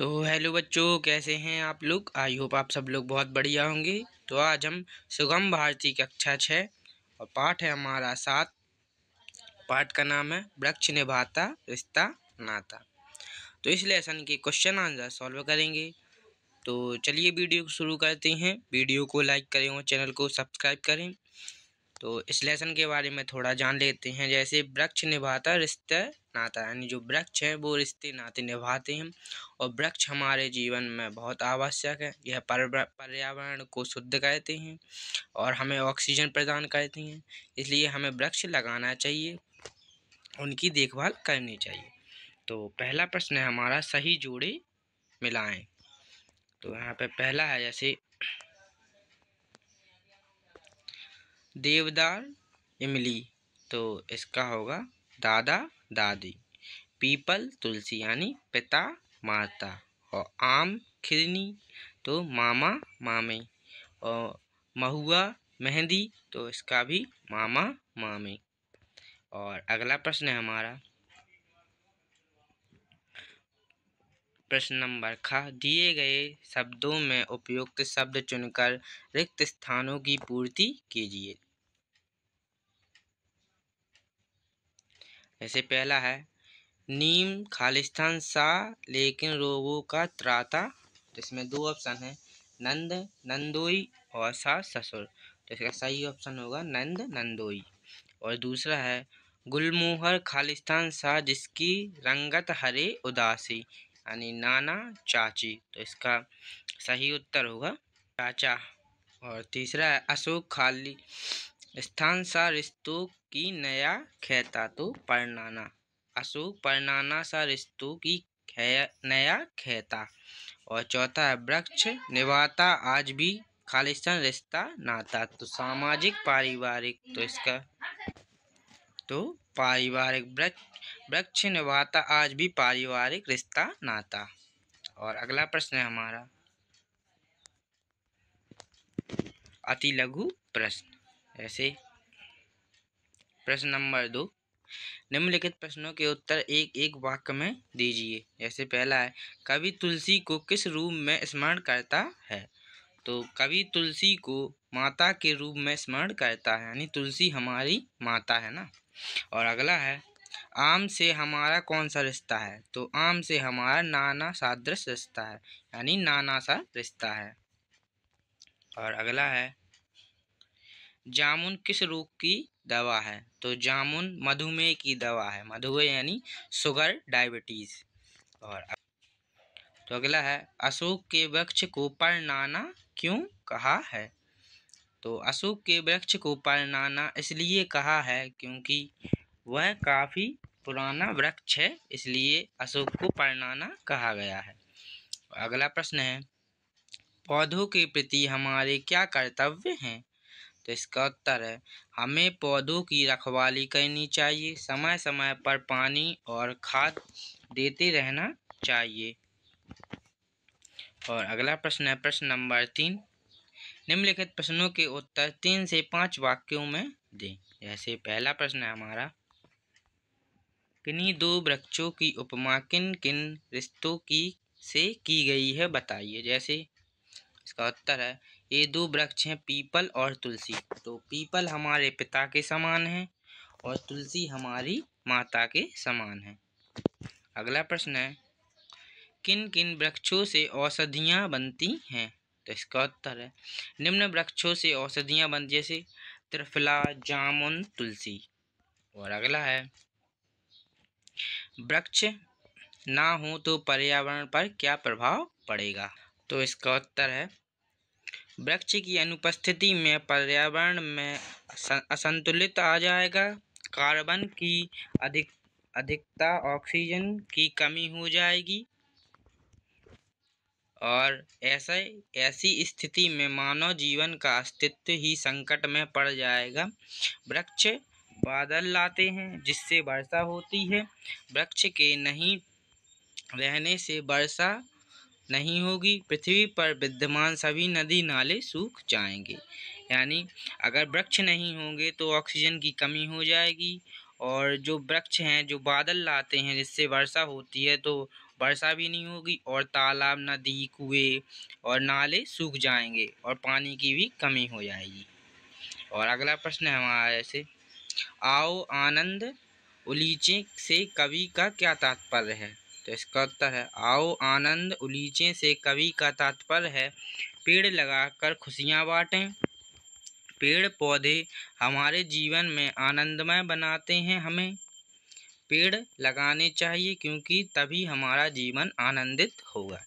तो हेलो बच्चों कैसे हैं आप लोग आई होप आप सब लोग बहुत बढ़िया होंगे तो आज हम सुगम भारती कक्षा छः और पाठ है हमारा सात पाठ का नाम है वृक्ष निभाता रिश्ता नाता तो इस लेसन के क्वेश्चन आंसर सॉल्व करेंगे तो चलिए वीडियो को शुरू करते हैं वीडियो को लाइक करें और चैनल को सब्सक्राइब करें तो इस लेसन के बारे में थोड़ा जान लेते हैं जैसे वृक्ष निभाता रिश्ता नाता यानी जो वृक्ष है वो रिश्ते नाते निभाते हैं और वृक्ष हमारे जीवन में बहुत आवश्यक है यह पर्यावरण को शुद्ध करते हैं और हमें ऑक्सीजन प्रदान करते हैं इसलिए हमें वृक्ष लगाना चाहिए उनकी देखभाल करनी चाहिए तो पहला प्रश्न है हमारा सही जोड़े मिलाएं तो यहाँ पे पहला है जैसे देवदार इमली तो इसका होगा दादा दादी पीपल तुलसी यानी पिता माता और आम खिरनी तो मामा मामे और महुआ मेहंदी तो इसका भी मामा मामे और अगला प्रश्न है हमारा प्रश्न नंबर ख दिए गए शब्दों में उपयुक्त शब्द चुनकर रिक्त स्थानों की पूर्ति कीजिए ऐसे पहला है नीम खालिस्तान शाह लेकिन रोगों का त्राता जिसमें दो ऑप्शन है नंद नंदोई और सा ससुर तो इसका सही ऑप्शन होगा नंद नंदोई और दूसरा है गुलमोहर खालिस्तान शाह जिसकी रंगत हरे उदासी यानी नाना चाची तो इसका सही उत्तर होगा चाचा और तीसरा है अशोक खाली स्थान शाह रिश्तों की नया खेता तो परनाना अशोक परनाना सा रिस्तु की नया खेता और चौथा है वृक्ष निभाता आज भी खालिस्तान रिश्ता नाता तो सामाजिक पारिवारिक तो इसका तो पारिवारिक वृक्ष वृक्ष निभाता आज भी पारिवारिक रिश्ता नाता और अगला प्रश्न है हमारा अति लघु प्रश्न ऐसे प्रश्न नंबर दो निम्नलिखित प्रश्नों के उत्तर एक एक वाक्य में दीजिए जैसे पहला है कवि तुलसी को किस रूप में स्मरण करता है तो कवि तुलसी को माता के रूप में स्मरण करता है यानी तुलसी हमारी माता है ना और अगला है आम से हमारा कौन सा रिश्ता है तो आम से हमारा नाना सादृश रिश्ता है यानी नाना सा रिश्ता है और अगला है जामुन किस रोग की दवा है तो जामुन मधुमेह की दवा है मधुमेह यानी शुगर डायबिटीज़ और तो अगला है अशोक के वृक्ष को परनाना क्यों कहा है तो अशोक के वृक्ष को परनाना इसलिए कहा है क्योंकि वह काफ़ी पुराना वृक्ष है इसलिए अशोक को परनाना कहा गया है अगला प्रश्न है पौधों के प्रति हमारे क्या कर्तव्य हैं तो इसका उत्तर है हमें पौधों की रखवाली करनी चाहिए समय समय पर पानी और खाद देते रहना चाहिए और अगला प्रश्न है प्रश्न नंबर तीन निम्नलिखित प्रश्नों के उत्तर तीन से पाँच वाक्यों में दें जैसे पहला प्रश्न है हमारा किन्हीं दो वृक्षों की उपमा किन किन रिश्तों की से की गई है बताइए जैसे इसका उत्तर है ये दो वृक्ष हैं पीपल और तुलसी तो पीपल हमारे पिता के समान हैं और तुलसी हमारी माता के समान है अगला प्रश्न है किन किन वृक्षों से औषधियाँ बनती हैं तो इसका उत्तर है निम्न वृक्षों से औषधियाँ बनती जैसे त्रिफला जामुन तुलसी और अगला है वृक्ष ना हो तो पर्यावरण पर क्या प्रभाव पड़ेगा तो इसका उत्तर है वृक्ष की अनुपस्थिति में पर्यावरण में असंतुलित आ जाएगा कार्बन की अधिक अधिकता ऑक्सीजन की कमी हो जाएगी और ऐसे ऐसी स्थिति में मानव जीवन का अस्तित्व ही संकट में पड़ जाएगा वृक्ष बादल लाते हैं जिससे वर्षा होती है वृक्ष के नहीं रहने से वर्षा नहीं होगी पृथ्वी पर विद्यमान सभी नदी नाले सूख जाएंगे यानी अगर वृक्ष नहीं होंगे तो ऑक्सीजन की कमी हो जाएगी और जो वृक्ष हैं जो बादल लाते हैं जिससे वर्षा होती है तो वर्षा भी नहीं होगी और तालाब नदी कुएँ और नाले सूख जाएंगे और पानी की भी कमी हो जाएगी और अगला प्रश्न है हमारे से आओ आनंद उलीचे से कवि का क्या तात्पर्य है तो इसका उत्तर है आओ आनंद उलीचे से कवि का तात्पर्य है पेड़ लगाकर खुशियाँ बाँटें पेड़ पौधे हमारे जीवन में आनंदमय बनाते हैं हमें पेड़ लगाने चाहिए क्योंकि तभी हमारा जीवन आनंदित होगा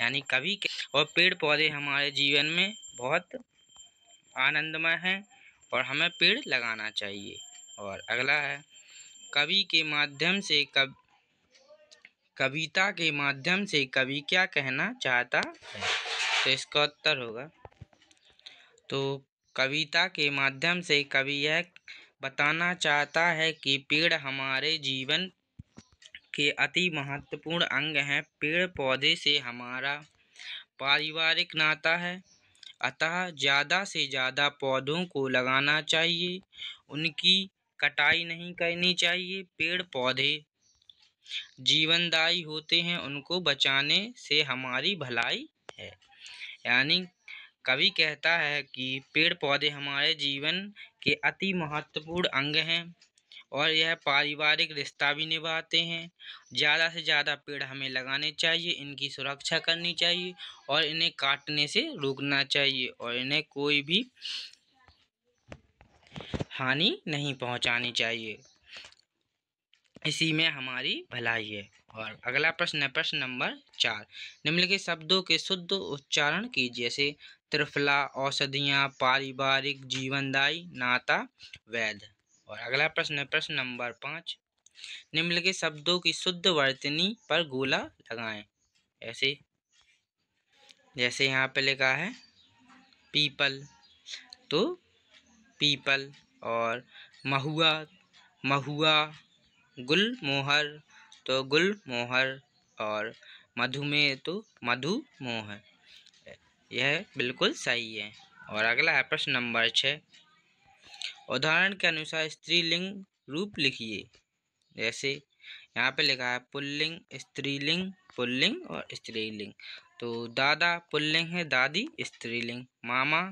यानी कभी और पेड़ पौधे हमारे जीवन में बहुत आनंदमय हैं और हमें पेड़ लगाना चाहिए और अगला है कवि के माध्यम से कब कविता के माध्यम से कवि क्या कहना चाहता है तो इसका उत्तर होगा तो कविता के माध्यम से कवि यह बताना चाहता है कि पेड़ हमारे जीवन के अति महत्वपूर्ण अंग हैं पेड़ पौधे से हमारा पारिवारिक नाता है अतः ज़्यादा से ज़्यादा पौधों को लगाना चाहिए उनकी कटाई नहीं करनी चाहिए पेड़ पौधे जीवनदायी होते हैं उनको बचाने से हमारी भलाई है यानी कवि कहता है कि पेड़ पौधे हमारे जीवन के अति महत्वपूर्ण अंग हैं और यह पारिवारिक रिश्ता भी निभाते हैं ज़्यादा से ज़्यादा पेड़ हमें लगाने चाहिए इनकी सुरक्षा करनी चाहिए और इन्हें काटने से रोकना चाहिए और इन्हें कोई भी हानि नहीं पहुंचानी चाहिए इसी में हमारी भलाई है और अगला प्रश्न है प्रश्न नंबर चार निम्नलिखित शब्दों के शुद्ध उच्चारण कीजिए जैसे त्रिफला औषधियाँ पारिवारिक जीवनदायी नाता वैध और अगला प्रश्न है प्रश्न नंबर पाँच निम्नलिखित शब्दों की शुद्ध वर्तनी पर गोला लगाएं ऐसे जैसे यहाँ पे लिखा है पीपल तो पीपल और महुआ महुआ गुल मोहर तो गुल मोहर और मधुमेह तो मधु मोहर यह बिल्कुल सही है और अगला है प्रश्न नंबर छः उदाहरण के अनुसार स्त्रीलिंग रूप लिखिए जैसे यहाँ पे लिखा है पुल्लिंग स्त्रीलिंग पुल्लिंग और स्त्रीलिंग तो दादा पुल्लिंग है दादी स्त्रीलिंग मामा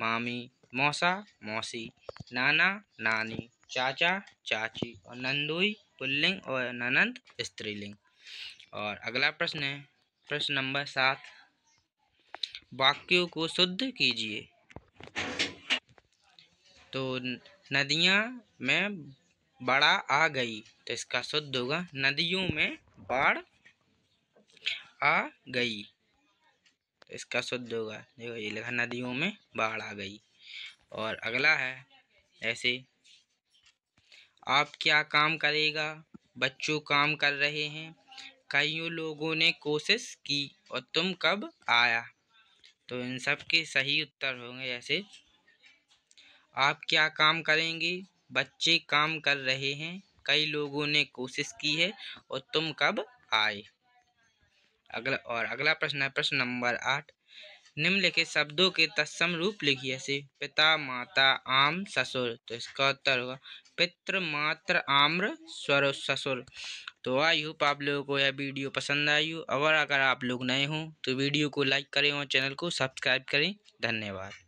मामी मौसा मौसी नाना नानी चाचा चाची और नंदुई पुल्लिंग और ननंद स्त्रीलिंग और अगला प्रश्न है प्रश्न नंबर सात वाक्यों को शुद्ध कीजिए तो नदियाँ में बाढ़ आ गई तो इसका शुद्ध होगा नदियों में बाढ़ आ गई तो इसका शुद्ध होगा देखो ये लिखा नदियों में बाढ़ आ गई और अगला है ऐसे आप क्या काम करेगा बच्चों काम कर रहे हैं कईयों लोगों ने कोशिश की और तुम कब आया तो इन सब के सही उत्तर होंगे जैसे आप क्या काम करेंगे बच्चे काम कर रहे हैं कई लोगों ने कोशिश की है और तुम कब आए अगला और अगला प्रश्न है प्रश्न नंबर आठ निम्नलिखित शब्दों के तत्सम रूप लिखिए से पिता माता आम ससुर तो इसका उत्तर होगा पित्र मात्र आम्र स्वर ससुर तो आई होप आप लोगों को यह वीडियो पसंद आई हो और अगर आप लोग नए हों तो वीडियो को लाइक करें और चैनल को सब्सक्राइब करें धन्यवाद